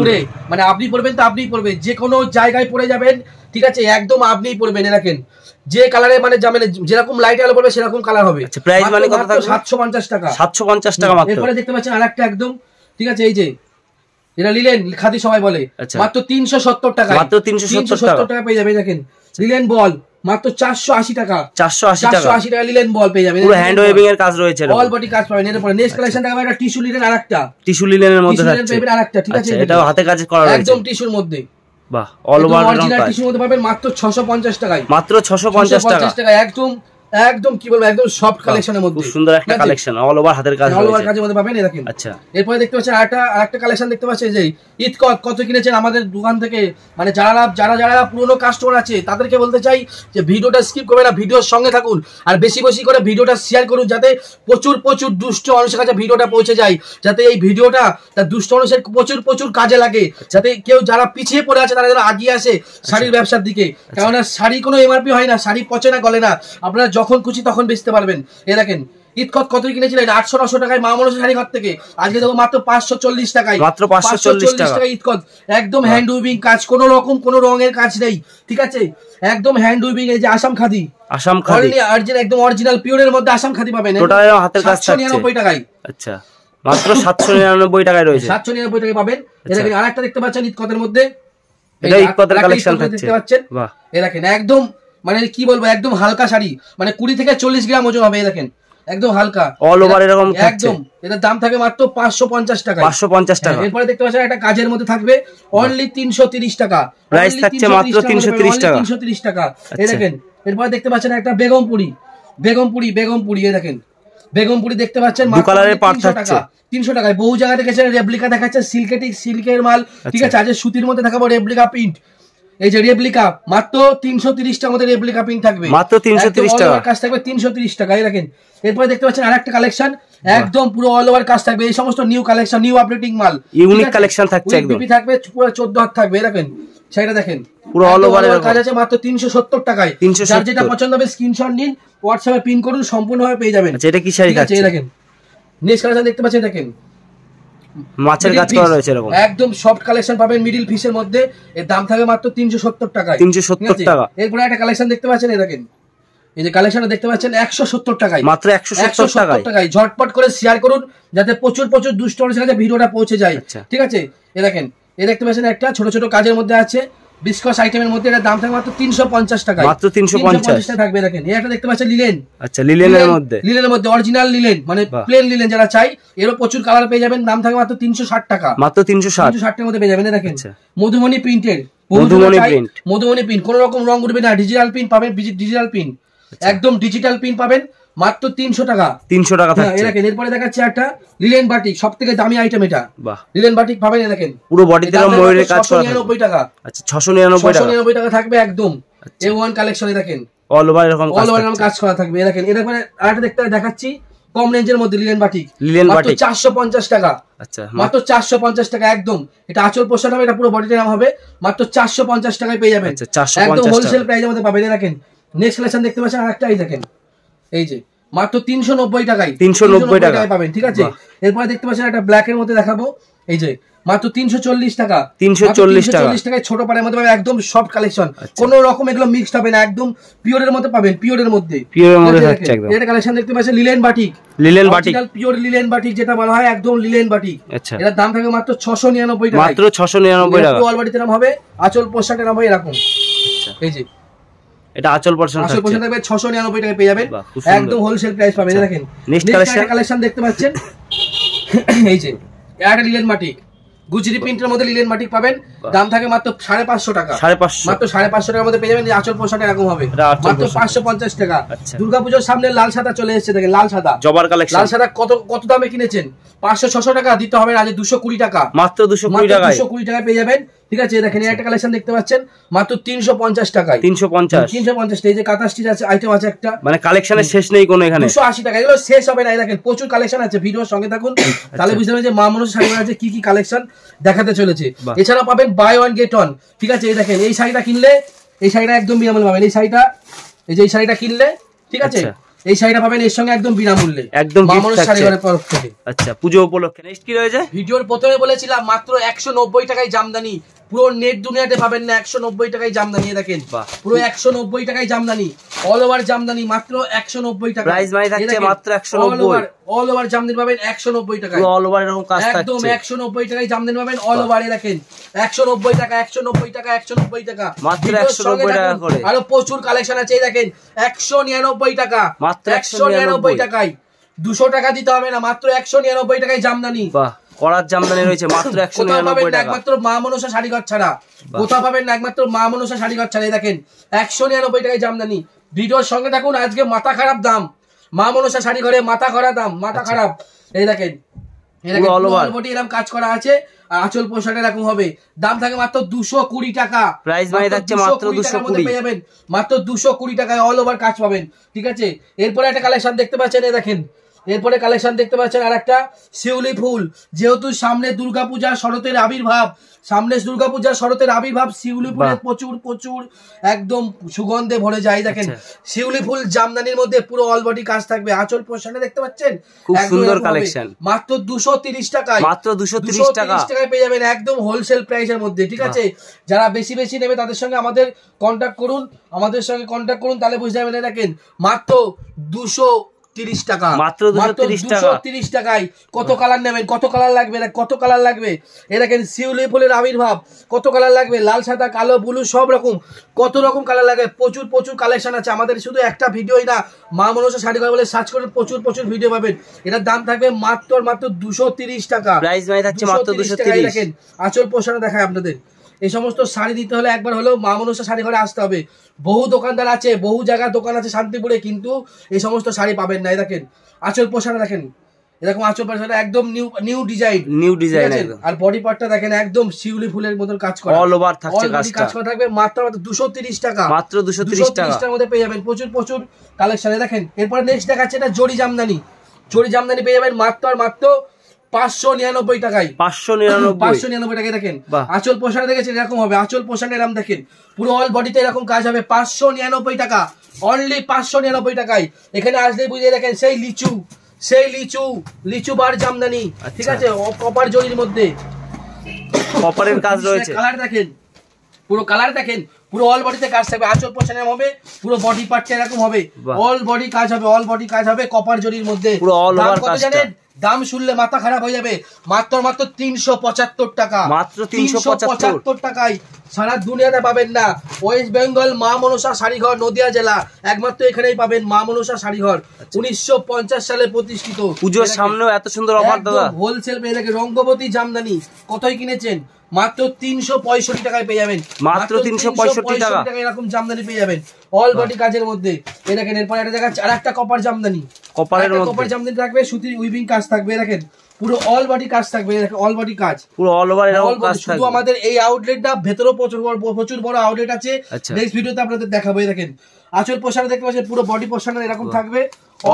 পরে মানে আপনি পরবেন তো আপনিই পরবেন যে কোনো জায়গায় পরে যাবেন ঠিক আছে একদম আপনিই পরবেন দেখেন যে কালারে মানে যাবেন যেরকম লাইট আলো পড়বে সেরকম কালার হবে প্রাইস আচ্ছা, মানে কত থাকবে 750 টাকা 750 টাকা মাত্র এরপরে দেখতে পাচ্ছেন আরেকটা একদম ঠিক আছে এই যে এটা লিলেন খাদি সবাই বলে আচ্ছা। মাত্র 370 টাকা মাত্র 370 টাকা পেয়ে যাবে দেখেন লিলেন বল মাত্র চারশো আশি টাকা চারশো আশি চারশো আশি টাকা নিলেন বল পেয়ে যাবেন পুরো হ্যান্ড ওয়েভিং এর কাজ রয়েছে অল বডি কাজ পাবেন এরপরে নেক্সট কালেকশন টাকা একটা টিস্যু লিলেন আরেকটা টিস্যু লিলেনের মধ্যে থাকছে আরেকটা ঠিক আছে আচ্ছা, এটাও হাতে কাজ করা রয়েছে একদম টিস্যুর মধ্যে বাহ অল ওভার রং কাজ মধ্যে পাবেন মাত্র 650 টাকায় মাত্র 650 টাকা 650 টাকা একদম একদম কি বলবো একদম সফট কালেকশনের মধ্যে খুব সুন্দর একটা কালেকশন অল ওভার হাতের কাজ অল ওভার কাজের মধ্যে পাবেন দেখেন আচ্ছা এরপরে দেখতে পাচ্ছেন আরেকটা আরেকটা কালেকশন দেখতে পাচ্ছেন যে ঈদ কত কিনেছেন আমাদের দোকান থেকে মানে যারা যারা যারা পুরনো কাস্টমার আছে তাদেরকে বলতে চাই যে ভিডিওটা স্কিপ করবে না ভিডিওর সঙ্গে থাকুন আর বেশি বেশি করে ভিডিওটা শেয়ার করুন যাতে প্রচুর প্রচুর দুষ্ট মানুষের কাছে ভিডিওটা পৌঁছে যায় যাতে এই ভিডিওটা তার দুষ্ট মানুষের প্রচুর প্রচুর কাজে লাগে আচ্ছা। যাতে কেউ যারা পিছিয়ে পড়ে আছে তারা যেন আগিয়ে আসে শাড়ির আচ্ছা। ব্যবসার দিকে আচ্ছা। কেননা শাড়ি কোনো এমআরপি হয় না শাড়ি পচে না গলে না আপনারা যখন খুশি তখন বেচতে পারবেন এ দেখেন ইতকত কত কিনেছিলেন আটশো নশো টাকায় মা মানুষের শাড়ি ঘর থেকে আজকে দেখো মাত্র পাঁচশো চল্লিশ টাকায় মাত্র পাঁচশো চল্লিশ টাকা ইতকত একদম হ্যান্ড উইভিং কাজ কোন রকম কোন রঙের কাজ নেই ঠিক আছে একদম হ্যান্ড উইভিং এই যে আসাম খাদি আসাম খাদি অরিজিনাল একদম অরিজিনাল পিওরের মধ্যে আসাম খাদি পাবেন টোটাল হাতের কাজ নিরানব্বই টাকায় আচ্ছা মাত্র নিরানব্বই টাকায় রয়েছে নিরানব্বই টাকায় পাবেন আর আচ্ছা। আরেকটা দেখতে পাচ্ছেন ইতকতের মধ্যে এটা ইতকতের কালেকশন থাকছে দেখতে পাচ্ছেন বাহ এ দেখেন একদম মানে কি বলবো একদম হালকা শাড়ি মানে কুড়ি থেকে চল্লিশ গ্রাম ওজন হবে দেখেন একদম হালকা অল ওভার এরকম একদম এটার দাম থাকে মাত্র পাঁচশো পঞ্চাশ টাকা পাঁচশো পঞ্চাশ টাকা হ্যাঁ, এরপরে দেখতে পাচ্ছেন একটা কাজের মধ্যে থাকবে অনলি তিনশো তিরিশ টাকা প্রাইস থাকছে মাত্র তিনশো তিরিশ টাকা তিনশো তিরিশ টাকা এই আচ্ছা। দেখেন এরপরে দেখতে পাচ্ছেন একটা বেগমপুরি বেগমপুরি বেগমপুরি এই দেখেন বেগমপুরি দেখতে পাচ্ছেন কালারের পাট থাকছে তিনশো টাকায় বহু জায়গায় দেখেছেন রেপ্লিকা দেখাচ্ছে সিল্কেটিক সিল্কের মাল ঠিক আচ্ছা। আছে আজকে সুতির মধ্যে দেখাবো রেপ্লিকা প্রিন্ট এই যে রেপ্লিকা মাত্র তিনশো তিরিশটা আমাদের রেপ্লিকা পিন থাকবে মাত্র তিনশো তিরিশটা কাজ থাকবে তিনশো তিরিশটা গাড়ি রাখেন এরপরে দেখতে পাচ্ছেন আরেকটা কালেকশন একদম পুরো অল ওভার কাজ থাকবে এই সমস্ত নিউ কালেকশন নিউ আপডেটিং মাল ইউনিক কালেকশন থাকছে একদম বিপি থাকবে পুরো 14 হাত থাকবে দেখেন সেটা দেখেন পুরো অল ওভার কাজ আছে মাত্র 370 টাকায় 370 যার যেটা পছন্দ হবে স্ক্রিনশট নিন হোয়াটসঅ্যাপে পিন করুন সম্পূর্ণভাবে পেয়ে যাবেন আচ্ছা এটা কি শাড়ি আছে দেখেন নেক্সট কালেকশন দেখতে পাচ্ছেন দেখেন মাছের কাজ করা রয়েছে এরকম একদম সফট কালেকশন পাবেন মিডিল ফিশের মধ্যে এর দাম থাকে মাত্র তিনশো সত্তর টাকা তিনশো টাকা এরপরে একটা কালেকশন দেখতে পাচ্ছেন এ দেখেন এই যে কালেকশনটা দেখতে পাচ্ছেন একশো সত্তর টাকায় মাত্র একশো সত্তর টাকায় ঝটপট করে শেয়ার করুন যাতে প্রচুর প্রচুর দুষ্ট মানুষের কাছে ভিডিওটা পৌঁছে যায় আচ্ছা। ঠিক আছে এ দেখেন এ দেখতে পাচ্ছেন একটা ছোট ছোট কাজের মধ্যে আছে বিস্কস আইটেমের মধ্যে এটা দাম থাকে মাত্র 350 টাকা মাত্র 350 টাকা থাকবে দেখেন এটা দেখতে পাচ্ছেন লিলেন আচ্ছা লিলেনের মধ্যে লিলেনের মধ্যে অরিজিনাল লিলেন মানে প্লেন লিলেন যারা চাই এরও প্রচুর কালার পেয়ে যাবেন দাম থাকে মাত্র 360 টাকা মাত্র 360 360 এর মধ্যে পেয়ে যাবেন দেখেন আচ্ছা। মধুমণি প্রিন্টেড মধুমণি প্রিন্ট মধুমণি প্রিন্ট কোন রকম রং উঠবে না ডিজিটাল প্রিন্ট পাবেন ডিজিটাল আচ্ছা। প্রিন্ট একদম ডিজিটাল প্রিন্ট পাবেন মাত্র তিনশো টাকা তিনশো টাকা হ্যাঁ, দেখেন এরপরে দেখাচ্ছে একটা লিলেন বাটিক সব থেকে দামি আইটেম এটা লিলেন বাটিক পাবেন দেখেন পুরো বডি ময়ূরের নিরানব্বই টাকা আচ্ছা ছশো নিরানব্বই টাকা নিরানব্বই টাকা থাকবে একদম এ ওয়ান কালেকশনে দেখেন অল ওভার এরকম অল ওভার এরকম কাজ করা থাকবে দেখেন এটা মানে আরেকটা দেখতে দেখাচ্ছি কম রেঞ্জের মধ্যে লিলেন বাটিক লিলেন বাটিক পঞ্চাশ টাকা আচ্ছা হ্যাঁ। মাত্র পঞ্চাশ টাকা একদম এটা আঁচল পোশাক হবে এটা পুরো বডিতে নাম হবে মাত্র চারশো পঞ্চাশ টাকায় পেয়ে যাবেন আচ্ছা একদম হোলসেল প্রাইসের মধ্যে পাবেন দেখেন নেক্সট কালেকশন দেখতে পাচ্ছেন আরেকটা এই দেখেন এই যে মাত্র তিনশো নব্বই টাকায় তিনশো নব্বই টাকায় পাবেন ঠিক আছে এরপরে দেখতে পাচ্ছেন একটা ব্ল্যাক এর মধ্যে দেখাবো এই যে মাত্র তিনশো চল্লিশ টাকা তিনশো চল্লিশ চল্লিশ টাকায় ছোট পারের মধ্যে পাবেন একদম সব কালেকশন কোন রকম এগুলো মিক্স হবে না একদম এর মধ্যে পাবেন পিওরের মধ্যে মধ্যে এটা কালেকশন দেখতে পাচ্ছেন linen batik linen batik pure linen batik যেটা বলা হয় একদম লিলেন বাটিক আচ্ছা এটার দাম থাকবে মাত্র 699 টাকা মাত্র নিরানব্বই টাকা নাম হবে আচল পোশাকের নাম হবে এরকম আচ্ছা। এই যে এটা আচল পার্সেন্ট আচল পার্সেন্ট থাকবে 699 পেয়ে যাবেন একদম হোলসেল প্রাইস পাবেন আচ্ছা, দেখেন নেক্সট কালেকশন কালেকশন দেখতে পাচ্ছেন [COUGHS] এই যে এটা লিলেন মাটি গুজরি প্রিন্টের মধ্যে লিলেন পাবেন দাম থাকে মাত্র পাঁচশো টাকা সাড়ে পাঁচশো মাত্র সাড়ে পাঁচশো টাকার মধ্যে পেয়ে যাবেন আচল পোশাক এরকম হবে মাত্র পাঁচশো পঞ্চাশ টাকা আচ্ছা। দুর্গাপুজোর সামনে লাল সাদা চলে এসেছে দেখেন লাল সাদা জবার কালেকশন লাল সাদা কত কত দামে কিনেছেন পাঁচশো ছশো টাকা দিতে হবে আজ দুশো কুড়ি টাকা মাত্র দুশো টাকা দুশো কুড়ি টাকা পেয়ে যাবেন ঠিক আছে দেখেন আচ্ছা। একটা কালেকশন দেখতে পাচ্ছেন মাত্র তিনশো পঞ্চাশ টাকায় তিনশো পঞ্চাশ তিনশো পঞ্চাশ এই যে কাঁথা স্টিচ আছে আইটেম আছে একটা মানে কালেকশনের শেষ নেই কোনো এখানে দুশো আশি টাকা এগুলো শেষ হবে না দেখেন প্রচুর কালেকশন আছে ভিডিওর সঙ্গে থাকুন আচ্ছা। তাহলে বুঝতে পারবেন যে মা মানুষ শাড়ি আছে কি কি কালেকশন দেখাতে চলেছে এছাড়া পাবেন বাই ওয়ান গেট ওয়ান ঠিক আছে এই দেখেন এই শাড়িটা কিনলে এই শাড়িটা একদম বিনামূল্যে পাবেন এই শাড়িটা এই যে এই শাড়িটা কিনলে ঠিক আছে আচ্ছা। এই শাড়িটা পাবেন এর সঙ্গে একদম বিনামূল্যে একদম আচ্ছা পুজো উপলক্ষে নেক্সট কি রয়েছে ভিডিওর প্রথমে বলেছিলাম মাত্র একশো নব্বই টাকায় জামদানি পুরো নেট দুনিয়াতে পাবেন না একশো নব্বই টাকায় জামদানি দেখেন পুরো একশো নব্বই টাকায় জামদানি অল ওভার জামদানি মাত্র একশো নব্বই টাকা প্রাইস মানে থাকছে মাত্র একশো নব্বই অল ওভার জামদিন পাবেন একশো নব্বই টাকায় জামদিন পাবেন অল টাকা একশো নব্বই টাকা একশো নব্বই টাকা আরো প্রচুর কালেকশন আছে টাকা মাত্র টাকায় টাকা দিতে হবে না মাত্র নিরানব্বই টাকায় জামদানি বাহ করার জামদানি রয়েছে মাত্র একমাত্র মা মনসা শাড়িঘর ছাড়া কোথাও পাবেন না একমাত্র মা মনসা শাড়িঘর ছাড়া এই দেখেন নিরানব্বই টাকায় জামদানি ভিডিওর সঙ্গে থাকুন আজকে মাথা খারাপ দাম মা মনসা শাড়ি ঘরে মাথা খারাপ দাম মাথা আচ্ছা। খারাপ এই দেখেন এরকম কাজ করা আছে আর পোশাক এরকম হবে দাম থাকে মাত্র দুশো কুড়ি টাকা মাত্র দুশো পেয়ে যাবেন মাত্র দুশো কুড়ি টাকায় অল ওভার কাজ পাবেন ঠিক আছে এরপরে একটা কালেকশন দেখতে পাচ্ছেন এই দেখেন এরপরে কালেকশন দেখতে পাচ্ছেন আর একটা শিউলি ফুল যেহেতু সামনে দুর্গাপূজা শরতের আবির্ভাব সামনে দুর্গাপূজা শরতের আবির্ভাব শিউলি ফুলের প্রচুর প্রচুর একদম সুগন্ধে ভরে যায় দেখেন আচ্ছা। শিউলি ফুল জামদানির মধ্যে পুরো অল বডি কাজ থাকবে আঁচল পোশানে দেখতে পাচ্ছেন খুব সুন্দর কালেকশন মাত্র দুশো তিরিশ টাকায় মাত্র দুশো তিরিশ টাকায় পেয়ে যাবেন একদম হোলসেল প্রাইস এর মধ্যে ঠিক আছে যারা বেশি বেশি নেবে তাদের সঙ্গে আমাদের কন্ট্যাক্ট করুন আমাদের সঙ্গে কন্ট্যাক্ট করুন তাহলে বুঝতে পারবেন দেখেন মাত্র দুশো তিরিশ টাকা মাত্র তিরিশ টাকায় কত কালার নেবেন কত কালার লাগবে এটা কত কালার লাগবে এ দেখেন শিউলি ফুলের আবির্ভাব কত কালার লাগবে লাল সাদা কালো বুলু সব রকম কত রকম কালার লাগে প্রচুর প্রচুর কালেকশন আছে আমাদের শুধু একটা ভিডিওই না মা মনসা শাড়ি করে বলে সার্চ করে প্রচুর প্রচুর ভিডিও পাবেন এটার দাম থাকবে মাত্র মাত্র দুশো তিরিশ টাকা প্রাইস থাকছে মাত্র দুশো তিরিশ দেখেন আচল পোষণা দেখায় আপনাদের এই সমস্ত শাড়ি দিতে হলে একবার হলেও মা মনুষ্য শাড়ি ঘরে আসতে হবে বহু দোকানদার আছে বহু জায়গার দোকান আছে শান্তিপুরে কিন্তু এই সমস্ত শাড়ি পাবেন না দেখেন আচল পোশাক দেখেন এরকম আচল পোশাক একদম new new design new design আর বডি পার্টটা দেখেন একদম শিউলি ফুলের মতন কাজ করা অল ওভার থাকছে কাজটা কাজ করা থাকবে মাত্র মাত্র 230 টাকা মাত্র 230 টাকা 230 টাকার মধ্যে পেয়ে যাবেন প্রচুর প্রচুর কালেকশনে দেখেন এরপর নেক্সট দেখাচ্ছি এটা জড়ি জামদানি জড়ি জামদানি পেয়ে যাবেন মাত্র আর মাত্র পাঁচশো নিরানব্বই টাকায় পাঁচশো নিরানব্বই পাঁচশো নিরানব্বই টাকায় দেখেন পোশাক এরকম হবে দেখেন পুরো অল বডিতে এরকম কাজ হবে পাঁচশো নিরানব্বই টাকা অনলি পাঁচশো নিরানব্বই টাকায় এখানে দেখেন সেই লিচু সেই লিচু লিচু বার জামদানি ঠিক আচ্ছা। আছে কপার জরির মধ্যে কপারের কাজ রয়েছে কালার দেখেন পুরো কালার দেখেন পুরো অল বডিতে কাজ থাকবে আঁচল পোশাক হবে পুরো বডি পার্টটা এরকম হবে অল বডি কাজ হবে অল বডি কাজ হবে কপার জরির মধ্যে পুরো অল ওভার দাম শুনলে মাথা খারাপ হয়ে যাবে মাত্র মাত্র তিনশো পঁচাত্তর টাকা মাত্র তিনশো পঁচাত্তর টাকায় সারা দুনিয়াতে পাবেন না ওয়েস্ট বেঙ্গল মা মনসা শাড়িঘর নদিয়া জেলা একমাত্র এখানেই পাবেন মা মনসা শাড়িঘর আচ্ছা। উনিশশো সালে প্রতিষ্ঠিত পুজোর সামনেও এত সুন্দর অফার দাদা হোলসেল মেয়ে দেখে রঙ্গবতী জামদানি কতই কিনেছেন মাত্র তিনশো পঁয়ষট্টি টাকায় পেয়ে যাবেন মাত্র তিনশো টাকা এরকম জামদানি পেয়ে যাবেন অল বডি হ্যাঁ। কাজের মধ্যে দেখেন এরপরে একটা দেখা আর একটা কপার জামদানি কপারের কপার জামদানি থাকবে সুতির উইভিং কাজ থাকবে দেখেন পুরো অল বডি কাজ থাকবে অল বডি কাজ পুরো অল ওভার এরকম কাজ থাকবে শুধু আমাদের এই আউটলেটটা ভেতরে প্রচুর বড় প্রচুর বড় আউটলেট আছে নেক্সট আচ্ছা। ভিডিওতে আপনাদের দেখাবো দেখেন আচল পোশাক দেখতে পাচ্ছেন পুরো বডি পোশাক এরকম থাকবে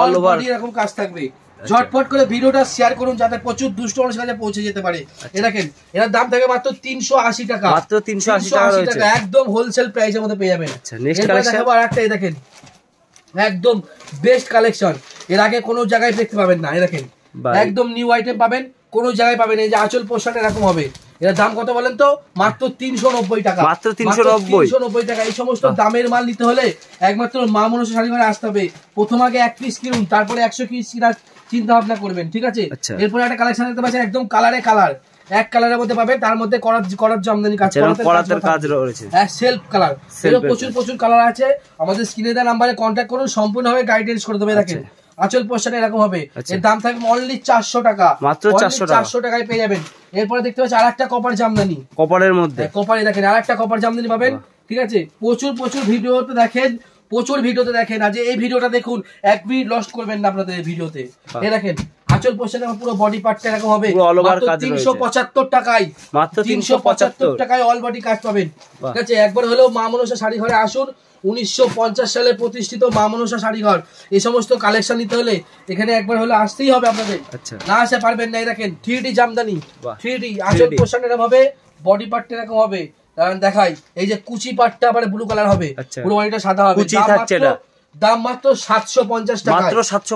অল ওভার এরকম কাজ থাকবে আচ্ছা। ঝটপট করে ভিডিওটা শেয়ার করুন যাতে প্রচুর দুষ্ট মানুষের কাছে পৌঁছে যেতে পারে আচ্ছা। দেখেন এটার দাম থাকে মাত্র তিনশো আশি টাকা মাত্র তিনশো আশি টাকা একদম হোলসেল প্রাইস এর মধ্যে পেয়ে যাবেন আচ্ছা, আর একটাই দেখেন একদম বেস্ট কালেকশন এর আগে কোনো জায়গায় দেখতে পাবেন না এই দেখেন একদম নিউ আইটেম পাবেন কোনো জায়গায় পাবেন এই যে আচল পোশাক এরকম হবে এটার দাম কত বলেন তো মাত্র তিনশো নব্বই টাকা মাত্র তিনশো নব্বই তিনশো নব্বই টাকা এই সমস্ত দামের মাল নিতে হলে একমাত্র মা মনসা শাড়ি ঘরে আসতে হবে প্রথম আগে এক পিস কিনুন তারপরে একশো পিস কিনা চিন্তা ভাবনা করবেন ঠিক আছে আচ্ছা। এরপরে একটা কালেকশন দেখতে পাচ্ছেন একদম কালারে কালার এক কালারের মধ্যে পাবেন তার মধ্যে করার করাত জামদানি আচ্ছা, কাজ করাতের কাজ রয়েছে হ্যাঁ সেলফ কালার এর প্রচুর প্রচুর কালার আছে আমাদের স্ক্রিনে দেওয়া নম্বরে কন্ট্যাক্ট করুন সম্পূর্ণভাবে গাইডেন্স করে দেবে রাখেন আচ্ছা। আচল পোশাক এরকম হবে এর দাম থাকবে অনলি চারশো টাকা মাত্র চারশো চারশো টাকায় পেয়ে যাবেন এরপরে দেখতে পাচ্ছি আর একটা কপার জামদানি কপারের মধ্যে কপারে হ্যাঁ, দেখেন আর একটা কপার জামদানি পাবেন ঠিক আছে প্রচুর প্রচুর ভিডিওতে দেখেন প্রচুর ভিডিওতে দেখেন আজ এই ভিডিওটা দেখুন এক মিনিট লস্ট করবেন না আপনাদের এই ভিডিওতে এ দেখেন আচল পোশাক পুরো বডি পার্টটা এরকম হবে মাত্র তিনশো পঁচাত্তর টাকায় মাত্র তিনশো পঁচাত্তর টাকায় অল বডি কাজ পাবেন ঠিক আছে একবার হলেও মা মনসা শাড়ি ঘরে আসুন উনিশশো সালে প্রতিষ্ঠিত মা মনসা শাড়িঘর এই সমস্ত কালেকশন নিতে হলে এখানে একবার হলে আসতেই হবে আপনাদের আচ্ছা। না আসে পারবেন না দেখেন three D Jamdani three D আচল পোশাক এরকম হবে বডি পার্ট এরকম হবে দেখাই এই যে কুচি পাটটা আবার ব্লু কালার হবে আচ্ছা। পুরো বাড়িটা সাদা হবে কুচি থাকছে না দাম মাত্র সাতশো পঞ্চাশ টাকা মাত্র সাতশো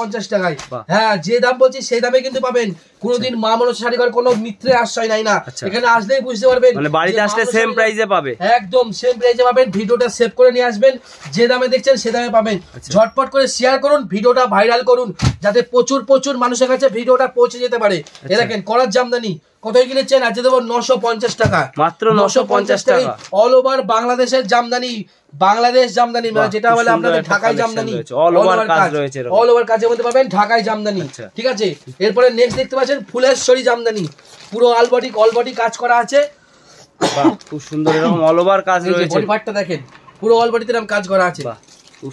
পঞ্চাশ টাকায় হ্যাঁ যে দাম বলছি সেই দামে কিন্তু পাবেন কোনোদিন আচ্ছা। মা মানুষ শাড়ি কোনো মিত্রে আশ্রয় নাই না আচ্ছা। এখানে আসলেই বুঝতে পারবেন মানে বাড়িতে আসলে সেম প্রাইসে পাবে একদম সেম প্রাইসে পাবেন ভিডিওটা সেভ করে নিয়ে আসবেন যে দামে দেখছেন সে দামে পাবেন ঝটপট করে শেয়ার করুন ভিডিওটা ভাইরাল করুন যাতে প্রচুর প্রচুর মানুষের কাছে ভিডিওটা পৌঁছে যেতে পারে এ দেখেন করার জামদানি কতই কিনেছেন আজকে দেবো নশো পঞ্চাশ টাকা মাত্র নশো পঞ্চাশ টাকা অল ওভার বাংলাদেশের জামদানি বাংলাদেশ জামদানি মানে যেটা বলে আপনাদের ঢাকায় জামদানি অল ওভার কাজ রয়েছে অল ওভার কাজের মধ্যে পাবেন ঢাকায় জামদানি আচ্ছা। ঠিক আছে এরপরে নেক্সট দেখতে পাচ্ছেন ফুলেশ্বরী জামদানি পুরো অলবডি অলবডি কাজ করা আছে খুব সুন্দর এরকম অল ওভার কাজ রয়েছে বডিপার্টটা দেখেন পুরো অলবডিতে এরকম কাজ করা আছে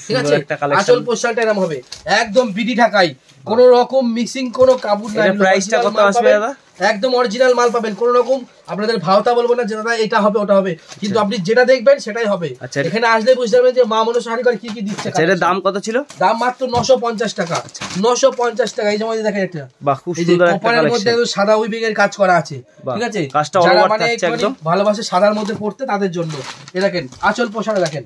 ঠিক আছে আসল পোশাকটা এরকম হবে একদম বিডি ঢাকায় কোন রকম মিক্সিং কোন কাপড় নাই প্রাইসটা কত আসবে দাদা একদম অরিজিনাল মাল পাবেন কোন রকম আপনাদের ভাওতা বলবো না যে দাদা এটা হবে ওটা হবে আচ্ছা। কিন্তু আপনি যেটা দেখবেন সেটাই হবে আচ্ছা, এখানে আসলে বুঝতে পারবেন যে মা মনসা হানিকর কি কি দিচ্ছে আচ্ছা, এর দাম কত ছিল দাম মাত্র 950 টাকা 950 টাকা এই যে দেখেন এটা বাহ খুব সুন্দর একটা কালেকশন মধ্যে সাদা উইভিং এর কাজ করা আছে ঠিক আছে কাজটা অলওভার মানে একদম ভালোবাসে সাদার মধ্যে পড়তে তাদের জন্য এ দেখেন আঁচল পোশাক দেখেন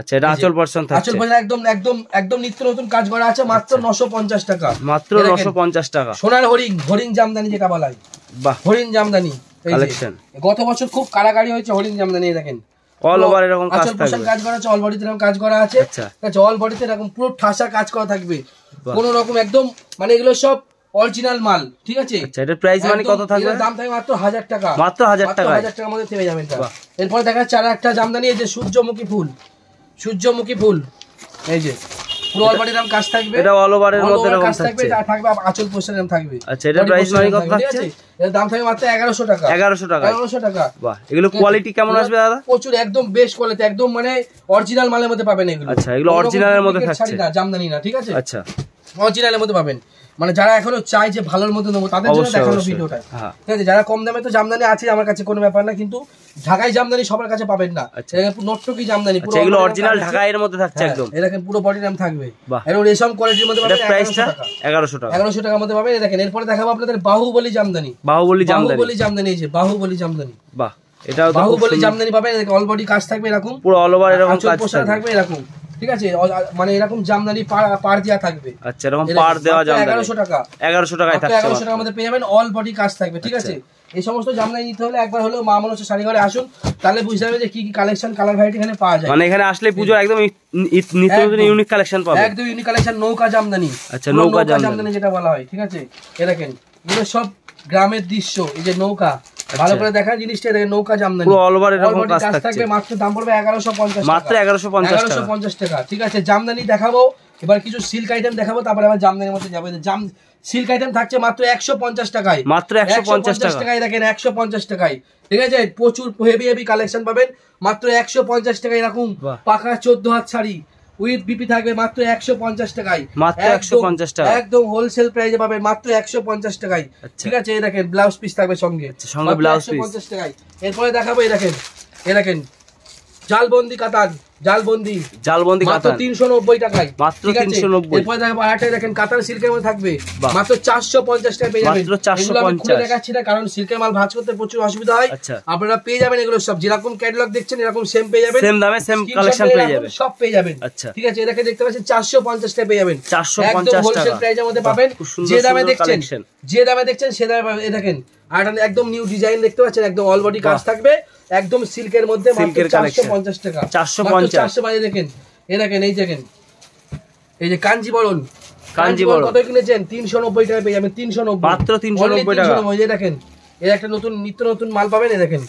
আচ্ছা এটা আচল পার্সন থাকছে আচল একদম একদম একদম নিত্য নতুন কাজ করা আছে মাত্র 950 আচ্ছা। টাকা মাত্র 950 টাকা সোনার জামদানি যেটা বলা হয় বাহ জামদানি কালেকশন গত বছর খুব হয়েছে জামদানি দেখেন অল ওভার এরকম কাজ থাকবে কাজ করা আছে অল বডিতে এরকম কাজ করা আছে আচ্ছা অল বডিতে এরকম পুরো ঠাসা কাজ করা থাকবে কোন রকম একদম মানে এগুলো সব অরিজিনাল মাল ঠিক আছে আচ্ছা এটার প্রাইস মানে কত থাকবে দাম থাকবে মাত্র 1000 টাকা মাত্র 1000 টাকা 1000 টাকার মধ্যে পেয়ে যাবেন এরপর দেখা যাচ্ছে আর একটা জামদানি এই যে সূর্যমুখী ফুল সূর্যমুখী ফুল এই যে থাকবে দাম আচ্ছা, মাত্র টাকা টাকা টাকা এগুলো কোয়ালিটি কেমন আসবে দাদা প্রচুর একদম বেস্ট কোয়ালিটি একদম মানে অরিজিনাল মালের মধ্যে পাবেন এগুলো আচ্ছা এগুলো মধ্যে না জামদানি না ঠিক আছে আচ্ছা অরিজিনালের মধ্যে পাবেন মানে যারা এখনো চাই যে ভালোর মধ্যে নেবো তাদের জন্য দেখানো ভিডিওটা হ্যাঁ। ঠিক আছে যারা কম দামে তো জামদানি আছে আমার কাছে কোনো ব্যাপার না কিন্তু ঢাকায় জামদানি সবার কাছে পাবেন না আচ্ছা। নটকি জামদানি আচ্ছা, এগুলো অরিজিনাল ঢাকায়ের মধ্যে থাকছে হ্যাঁ, একদম এরকম পুরো বডি নাম থাকবে এরকম রেশম কোয়ালিটির মধ্যে পাবেন প্রাইসটা 1100 টাকা 1100 টাকার মধ্যে পাবেন দেখেন এরপরে দেখাবো আপনাদের বাহুবলী জামদানি বাহুবলী জামদানি বাহুবলী জামদানি এই যে বাহুবলী জামদানি বাহ এটাও বাহুবলী জামদানি পাবেন দেখেন অল বডি কাজ থাকবে এরকম পুরো অল ওভার এরকম কাজ থাকবে এরকম ঠিক আছে মানে এরকম জামদানি পার দেওয়া থাকবে আচ্ছা এরকম পার দেওয়া জামদানি 1100 টাকা 1100 টাকায় থাকবে 1100 টাকার মধ্যে পেয়ে যাবেন অল বডি কাজ থাকবে ঠিক আচ্ছা। আছে এই সমস্ত জামদানি নিতে হলে একবার হলো মা মনসা শাড়ি ঘরে আসুন তাহলে বুঝতে যাবে যে কি কি কালেকশন কালার ভ্যারাইটি এখানে পাওয়া যায় মানে এখানে আসলে পুজোর একদম নিত্য নতুন ইউনিক কালেকশন পাবে একদম ইউনিক কালেকশন নৌকা জামদানি আচ্ছা নৌকা জামদানি যেটা বলা হয় ঠিক আছে এ দেখেন এগুলো সব গ্রামের দৃশ্য এই যে নৌকা আচ্ছা। ভালো করে জিনিসটা নৌকা জামদানি পুরো এরকম কাজ থাকবে মাত্র দাম পড়বে 1150 মাত্র 1150 1150 টাকা ঠিক আছে জামদানি দেখাবো এবার কিছু সিল্ক আইটেম দেখাবো তারপরে আবার জামদানির মধ্যে যাবো জাম সিল্ক আইটেম থাকছে মাত্র 150 টাকায় মাত্র 150 টাকায় দেখেন 150 টাকায় ঠিক আছে প্রচুর হেভি হেভি কালেকশন পাবেন মাত্র 150 টাকায় এরকম পাকা 14 হাত শাড়ি উইথ বিপি থাকবে মাত্র একশো পঞ্চাশ টাকায় মাত্র একশো পঞ্চাশ টাকা একদম হোলসেল প্রাইসে পাবে মাত্র একশো পঞ্চাশ টাকায় আচ্ছা। ঠিক আছে এই দেখেন ব্লাউজ পিস থাকবে সঙ্গে আচ্ছা, সঙ্গে ব্লাউজ পিস পঞ্চাশ টাকায় এরপরে দেখাবো এই দেখেন এ দেখেন জালবন্দি কাতান জালবন্দি জালবন্দি মাত্র 390 টাকায় মাত্র 390 এরপর দেখেন সিল্কের মধ্যে থাকবে মাত্র 450 পেয়ে যাবেন মাত্র 450 খুলে দেখাচ্ছি না কারণ সিল্কের মাল ভাঁজ করতে প্রচুর অসুবিধা হয় আচ্ছা। আপনারা পেয়ে যাবেন এগুলো সব যেরকম ক্যাটালগ দেখছেন এরকম সেম পেয়ে যাবেন সেম দামে সেম কালেকশন পেয়ে যাবেন সব পেয়ে যাবেন আচ্ছা ঠিক আছে এটাকে দেখতে পাচ্ছেন 450 টাকা পেয়ে যাবেন 450 টাকা একদম হোলসেল প্রাইসের মধ্যে পাবেন যে দামে দেখছেন যে দামে দেখছেন সে দামে দেখেন আর একদম নিউ ডিজাইন দেখতে পাচ্ছেন একদম অল বডি কাজ থাকবে একদম সিল্কের মধ্যে সিল্কের কালেকশন 450 টাকা 450 400 বাজে দেখেন এই দেখেন এই দেখেন এই যে কাঞ্জি কাঞ্জিবরণ কত কিনেছেন 390 টাকা পেয়ে যাবেন 390 মাত্র 390 টাকা 390 এই দেখেন এর একটা নতুন নিত্য নতুন মাল পাবেন এই দেখেন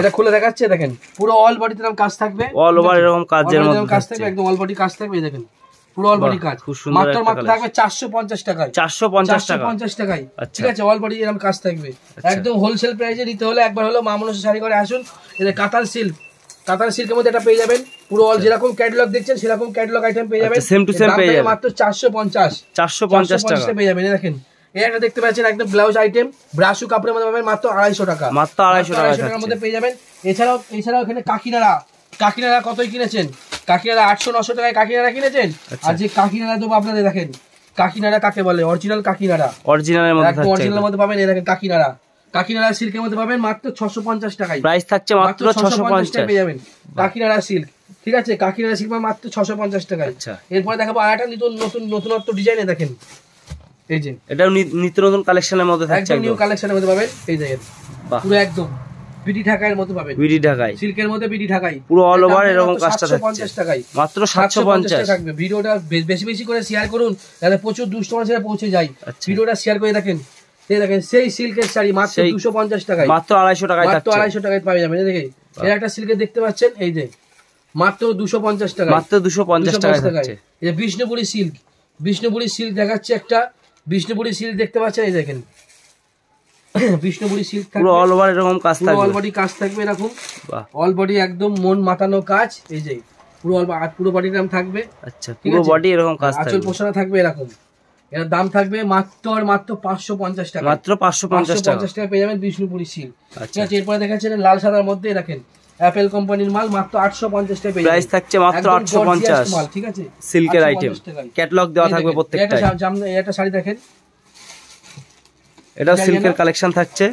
এটা খুলে দেখাচ্ছে দেখেন পুরো অল বডিতে এরকম কাজ থাকবে অল ওভার এরকম কাজের মধ্যে কাজ থাকবে একদম অল বডি কাজ থাকবে এই দেখেন পুরো অল কাজ খুব সুন্দর মাত্র মাত্র থাকবে 450 টাকায় 450 টাকা পঞ্চাশ টাকায় আচ্ছা। ঠিক আছে অল এরকম কাজ থাকবে আচ্ছা। একদম হোলসেল প্রাইসে নিতে হলে একবার হলো মামুনস শাড়ি করে আসুন এটা কাতার সিল্ক কাতার সিল্কের মধ্যে এটা পেয়ে যাবেন পুরো অল আচ্ছা। যেরকম ক্যাটালগ দেখছেন সেরকম ক্যাটালগ আইটেম পেয়ে যাবেন সেম টু সেম পেয়ে যাবেন মাত্র চারশো পঞ্চাশ টাকা পেয়ে যাবেন দেখেন এটা দেখতে পাচ্ছেন একদম ব্লাউজ আইটেম ব্রাশু কাপড়ের মধ্যে পাবেন মাত্র আড়াইশো টাকা মাত্র আড়াইশো টাকা টাকার মধ্যে পেয়ে যাবেন এছাড়াও এছাড়াও এখানে কাকিনারা কাকিনারা কতই কিনেছেন কাকিনারা আটশো নশো টাকায় কাকিনারা কিনেছেন আচ্ছা। আর যে কাকিনারা দেবো আপনাদের দেখেন কাকিনারা কাকে বলে অরিজিনাল কাকিনারা অরিজিনালের মধ্যে অরিজিনাল মধ্যে পাবেন এই দেখেন কাকিনারা কাকিনারা সিল্কের মধ্যে পাবেন মাত্র ছশো পঞ্চাশ টাকায় প্রাইস থাকছে মাত্র ছশো পঞ্চাশ পেয়ে যাবেন কাকিনারা সিল্ক ঠিক আছে কাকিনারা সিল্ক পাবেন মাত্র ছশো পঞ্চাশ টাকায় আচ্ছা। এরপরে দেখাবো আর একটা নতুন নতুন নতুনত্ব ডিজাইনে দেখেন এই যে এটা নিত্য নতুন কালেকশনের মধ্যে থাকছে একদম নিউ কালেকশনের মধ্যে পাবেন এই দেখেন পুরো একদম মতো সিল্কের মধ্যে ঢাকায় বেশি বেশি করে শেয়ার করুন প্রচুর মানুষের পৌঁছে যায় শেয়ার আচ্ছা। করে দেখেন সেই সিল্কের শাড়ি মাত্র টাকায় মাত্র টাকায় মাত্র টাকায় পাওয়া যাবে একটা দেখতে পাচ্ছেন এই যে মাত্র টাকা মাত্র সিল্ক বিষ্ণুপুরি সিল্ক দেখাচ্ছে একটা বিষ্ণুপুরি সিল্ক দেখতে পাচ্ছেন এই দেখেন [COUGHS] বিষ্ণুপুরি সিল্ক পুরো অল ওভার কাজ থাকবে কাজ থাকবে অল বডি একদম মন মাতানো কাজ এই যে পুরো পুরো বডি আচ্ছা, এরকম থাকবে মাত্র আর মাত্র টাকা মাত্র টাকা পেয়ে যাবেন আচ্ছা এরপরে দেখাচ্ছেন লাল সাদার মধ্যে রাখেন অ্যাপেল কোম্পানির মাল মাত্র পঞ্চাশ টাকা পেয়ে থাকছে মাত্র আটশো মাল ঠিক আছে সিল্কের আইটেম ক্যাটলগ দেওয়া থাকবে প্রত্যেকটা শাড়ি দেখেন এটাও সিল্কের কালেকশন থাকছে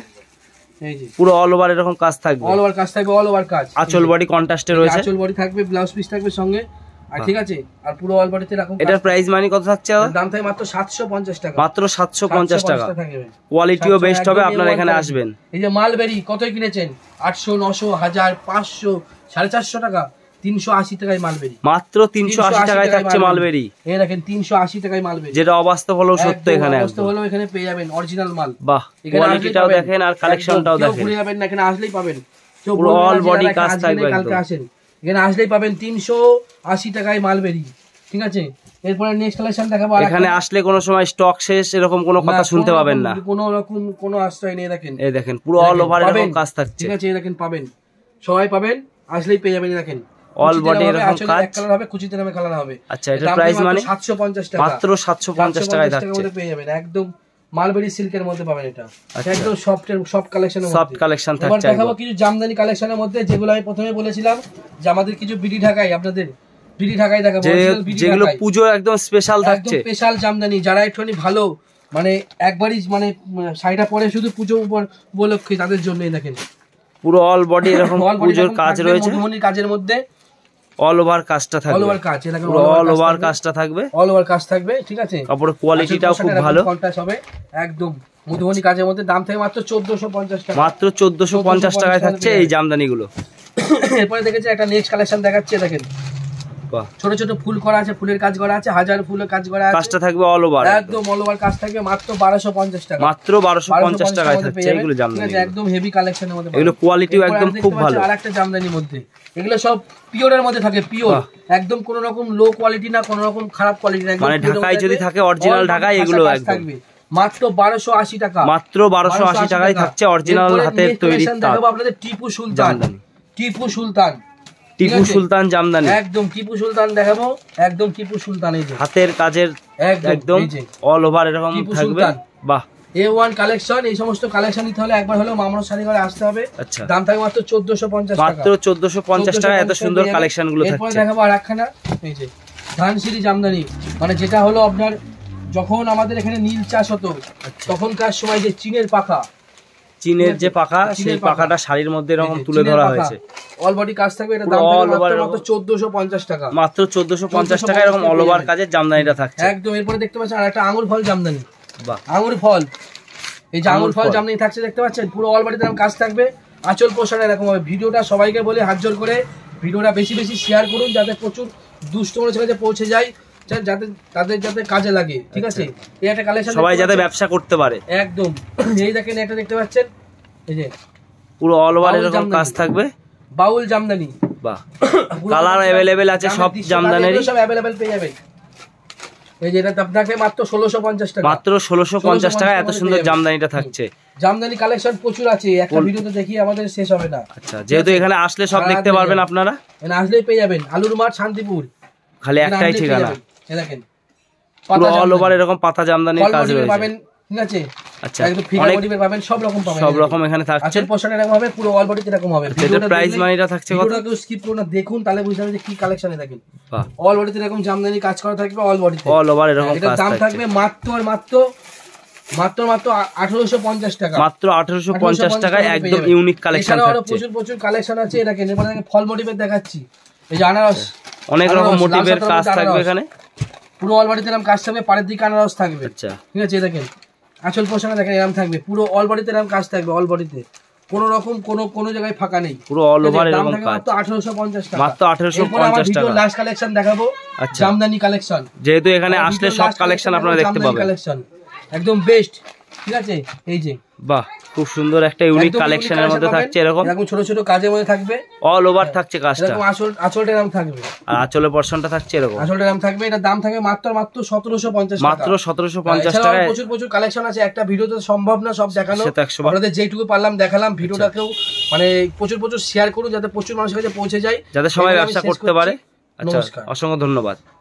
পুরো অল ওভার এরকম কাজ থাকবে অল ওভার কাজ থাকবে অল ওভার কাজ আঁচল বডি কন্ট্রাস্টে রয়েছে আঁচল বডি থাকবে ব্লাউজ পিস থাকবে সঙ্গে আর হ্যাঁ। ঠিক আছে আর পুরো অল বডিতে এরকম এটার প্রাইস মানি কত থাকছে দাম থাকে মাত্র 750 টাকা মাত্র 750 টাকা কোয়ালিটিও বেস্ট হবে আপনারা এখানে আসবেন এই যে মালবেরি কত কিনেছেন 800 900 1000 500 450 টাকা তিনশো আশি টাকায় মাত্র তিনশো আশি টাকায় মালবেরি দেখেন তিনশো আশি টাকায় যেটা অবাস্তব সত্য এখানে এখানে পেয়ে যাবেন অরিজিনাল মাল দেখেন আর যাবেন এখানে আসলেই পাবেন অল বডি আসেন এখানে আসলেই পাবেন তিনশো আশি টাকায় মালবেরি ঠিক আছে এরপরে নেক্সট এখানে আসলে কোনো সময় স্টক শেষ এরকম কোনো কথা শুনতে পাবেন না কোন রকম কোনো আশ্রয় নেই দেখেন এই দেখেন পুরো অল ওভার কাজ থাকছে ঠিক আছে এই দেখেন পাবেন সবাই পাবেন আসলেই পেয়ে যাবেন দেখেন অল বডি এরকম কাজ এক কালার হবে কুচিতে নামে কালার হবে আচ্ছা এটা প্রাইস মানে 750 টাকা মাত্র 750 টাকায় থাকছে পেয়ে যাবেন একদম মালবেরি সিল্কের মধ্যে পাবেন এটা আচ্ছা একদম সফট সফট কালেকশনের সফট কালেকশন থাকছে আমরা দেখাবো কিছু জামদানি কালেকশনের মধ্যে যেগুলো আমি প্রথমে বলেছিলাম যে আমাদের কিছু বিডি ঢাকাই আপনাদের বিডি ঢাকাই দেখাবো যেগুলো পূজো একদম স্পেশাল থাকছে একদম স্পেশাল জামদানি যারা একটুখানি ভালো মানে একবারই মানে শাড়িটা পরে শুধু পুজো উপলক্ষে তাদের জন্যই দেখেন পুরো অল বডি এরকম [LAUGHS] পুজোর কাজ রয়েছে কাজের মধ্যে অল ওভার কাজটা থাকবে অল ওভার কাজ এটা অল ওভার কাজটা থাকবে অল ওভার কাজ থাকবে ঠিক আছে কাপড়ের কোয়ালিটিটাও আচ্ছা, খুব ভালো কন্ট্রাস্ট হবে একদম মধুবনী কাজের মধ্যে দাম থাকে মাত্র 1450 টাকা মাত্র 1450 টাকায় থাকছে এই জামদানি গুলো [COUGHS] এরপরে দেখেছি একটা নেক্সট কালেকশন দেখাচ্ছে দেখেন ছোট ছোট ফুল করা আছে ফুলের কাজ করা আছে হাজার ফুলের কাজ করা আছে কাজটা থাকবে অল ওভার একদম অল ওভার কাজ থাকবে মাত্র 1250 টাকা মাত্র 1250 টাকায় থাকছে এগুলো জামদানি একদম হেভি কালেকশনের মধ্যে এগুলো কোয়ালিটিও একদম খুব ভালো আর একটা জামদানির মধ্যে এগুলো সব পিওরের মধ্যে থাকে পিওর একদম কোন রকম লো কোয়ালিটি না কোন রকম খারাপ কোয়ালিটি না মানে ঢাকায় যদি থাকে অরিজিনাল ঢাকায় এগুলো একদম মাত্র বারোশো আশি টাকা মাত্র বারোশো আশি টাকায় থাকছে অরিজিনাল হাতে তৈরি দেখাবো আপনাদের টিপু সুলতান টিপু সুলতান টিপু সুলতান জামদানি একদম টিপু সুলতান দেখাবো একদম টিপু সুলতান এই যে হাতের কাজের একদম অল ওভার এরকম থাকবে বাহ এ ওয়ান কালেকশন এই সমস্ত কালেকশন নিতে হলে একবার হলেও আসতে হবে আচ্ছা। দাম মাত্র চোদ্দশো পঞ্চাশ চোদ্দশো পঞ্চাশ টাকা এত সুন্দর কালেকশন গুলো দেখাবো আর একখানা জামদানি মানে যেটা হলো আপনার যখন আমাদের এখানে নীল চাষ হতো আচ্ছা। তখনকার সময় যে চীনের পাখা চীনের যে পাখা সেই পাখাটা শাড়ির মধ্যে এরকম তুলে ধরা হয়েছে অল বডি কাজ থাকবে এটা দাম মাত্র 1450 টাকা মাত্র 1450 টাকা এরকম অল ওভার কাজের জামদানিটা থাকছে একদম এরপরে দেখতে পাচ্ছেন আরেকটা আঙ্গুর ফল জামদানি বাহ আঙ্গুর ফল এই যে আঙ্গুর ফল জামদানি থাকছে দেখতে পাচ্ছেন পুরো অল বডি এরকম কাজ থাকবে আচল পোশাক এরকম হবে ভিডিওটা সবাইকে বলে হাত জোর করে ভিডিওটা বেশি বেশি শেয়ার করুন যাতে প্রচুর দুষ্ট মানুষের কাছে পৌঁছে যায় যাতে তাদের যাতে কাজে লাগে ঠিক আচ্ছা। আছে এই একটা কালেকশন সবাই যাতে ব্যবসা করতে পারে একদম এই দেখেন এটা দেখতে পাচ্ছেন এই যে পুরো অল ওভার এরকম কাজ থাকবে বাউল জামদানি বাহ কালার অ্যাভেলেবেল আছে সব জামদানিরই সব অ্যাভেলেবেল পেয়ে যাবেন এই যে এটা আপনাকে মাত্র 1650 টাকা মাত্র 1650 টাকা এত সুন্দর জামদানিটা থাকছে জামদানি কালেকশন প্রচুর আছে একটা ভিডিওতে দেখি আমাদের শেষ হবে না আচ্ছা যেহেতু এখানে আসলে সব দেখতে পারবেন আপনারা এখানে আসলেই পেয়ে যাবেন আলুর মাঠ শান্তিপুর খালি একটাই ঠিকানা দেখেন অল ওভার এরকম পাতা কাজ রয়েছে পাবেন ঠিক আছে আচ্ছা পাবেন সব রকম পাবেন সব রকম এখানে থাকছে আচ্ছা, এরকম হবে পুরো অল এরকম হবে আচ্ছা, এটা প্রাইস মানিটা থাকছে কত কেউ স্কিপ করুন না দেখুন তাহলে বুঝতে পারবেন যে কি কালেকশনে অল এরকম জামদানি কাজ করা থাকবে অল অল ওভার এরকম হ্যাঁ, কাজ থাকবে দাম থাকবে মাত্র মাত্র মাত্র মাত্র আঠারোশো পঞ্চাশ টাকা মাত্র আঠারোশো পঞ্চাশ টাকায় একদম ইউনিক কালেকশন প্রচুর প্রচুর কালেকশন আছে এটাকে মানে ফল মোটিভের দেখাচ্ছি এই যে আনারস অনেক রকম মোটিভের কাজ থাকবে এখানে পুরো অলবাড়িতে এরকম কাজ থাকবে পাড়ের দিকে আনারস থাকবে আচ্ছা ঠিক আছে দেখেন আঁচল পোষণে দেখেন এরকম থাকবে পুরো অলবাড়িতে এরকম কাজ থাকবে অলবাড়িতে কোন রকম কোন কোন জায়গায় ফাঁকা নেই পুরো অল ওভার এরকম কাজ মাত্র 1850 টাকা মাত্র 1850 টাকা লাস্ট কালেকশন দেখাবো আচ্ছা জামদানি কালেকশন যেহেতু এখানে আসলে সব কালেকশন আপনারা দেখতে পাবেন কালেকশন একদম বেস্ট ঠিক আছে এই যে বাহ খুব সুন্দর একটা ইউনিক কালেকশনের মধ্যে থাকছে এরকম এরকম ছোট ছোট কাজের মধ্যে থাকবে অল ওভার থাকছে কাজটা এরকম আসল আঁচলটা এরকম থাকবে আর আঁচলের পশনটা থাকছে এরকম আঁচলটা এরকম থাকবে এটা দাম থাকবে মাত্র মাত্র 1750 মাত্র 1750 টাকা প্রচুর প্রচুর কালেকশন আছে একটা ভিডিওতে সম্ভব না সব দেখানো আপনাদের যেটুকু পারলাম দেখালাম আচ্ছা। ভিডিওটাকেও মানে প্রচুর প্রচুর শেয়ার করুন যাতে প্রচুর মানুষের কাছে পৌঁছে যায় যাতে সবাই ব্যবসা করতে পারে আচ্ছা অসংখ্য ধন্যবাদ